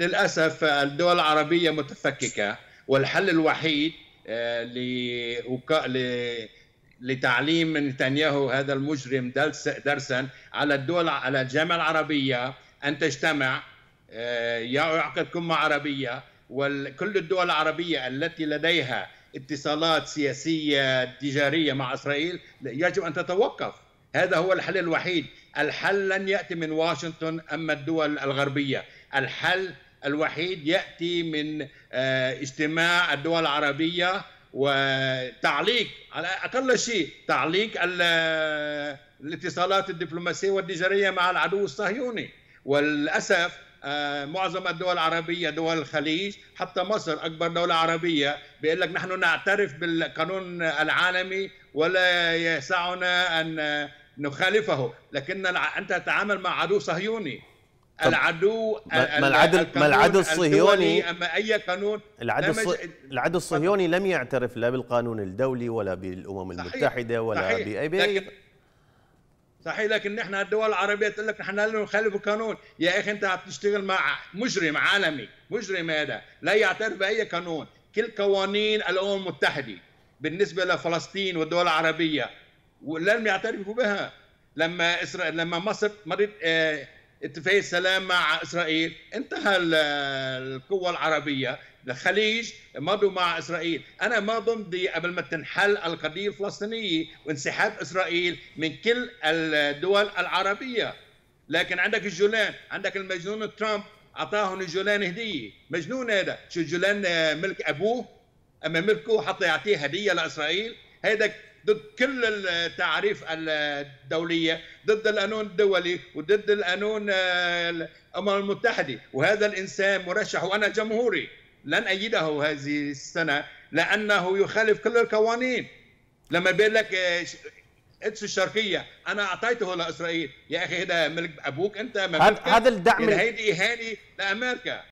للاسف الدول العربيه متفككه والحل الوحيد آه، لتعليم نتنياهو هذا المجرم درسا على الدول على الجامعه العربيه ان تجتمع آه، يعقد قمه عربيه وكل الدول العربيه التي لديها اتصالات سياسيه تجاريه مع اسرائيل يجب ان تتوقف هذا هو الحل الوحيد الحل لن ياتي من واشنطن اما الدول الغربيه الحل الوحيد يأتي من اجتماع آه، الدول العربية وتعليق على أقل شيء تعليق آه، الاتصالات الدبلوماسية والتجارية مع العدو الصهيوني وللأسف آه، معظم الدول العربية دول الخليج حتى مصر أكبر دولة عربية بيقول لك نحن نعترف بالقانون العالمي ولا يسعنا أن نخالفه لكن أنت تتعامل مع عدو صهيوني العدو ما العدل ما العدل الصهيوني اما اي قانون العدل العدل الصهيوني لم يعترف لا بالقانون الدولي ولا بالامم صحيح المتحده ولا صحيح باي باي صحيح لكن نحن الدول العربيه تقول لك نحن لا نخالف القانون يا اخي انت عم تشتغل مع مجرم عالمي مجرم هذا لا يعترف باي قانون كل قوانين الامم المتحده بالنسبه لفلسطين والدول العربيه ولم يعترفوا بها لما اسرائيل لما مصر مرت آه اتفاقيه سلام مع اسرائيل انتهى القوة العربيه الخليج مضوا مع اسرائيل انا ما ضمدي قبل ما تنحل القضيه الفلسطينيه وانسحاب اسرائيل من كل الدول العربيه لكن عندك الجولان عندك المجنون ترامب اعطاهم الجولان هديه مجنون هذا شو الجولان آه، ملك ابوه اما ملكه حتى يعطيه هديه لاسرائيل هيدا ضد كل التعاريف الدولية ضد القانون الدولي وضد القانون آه، الأمم المتحدة وهذا الإنسان مرشح وأنا جمهوري لن أيده هذه السنة لأنه يخالف كل القوانين لما بيقول لك قدس آه، الشرقيه انا اعطيته لاسرائيل يا اخي هذا ملك ابوك انت هذا الدعم هيدي اهانه لامريكا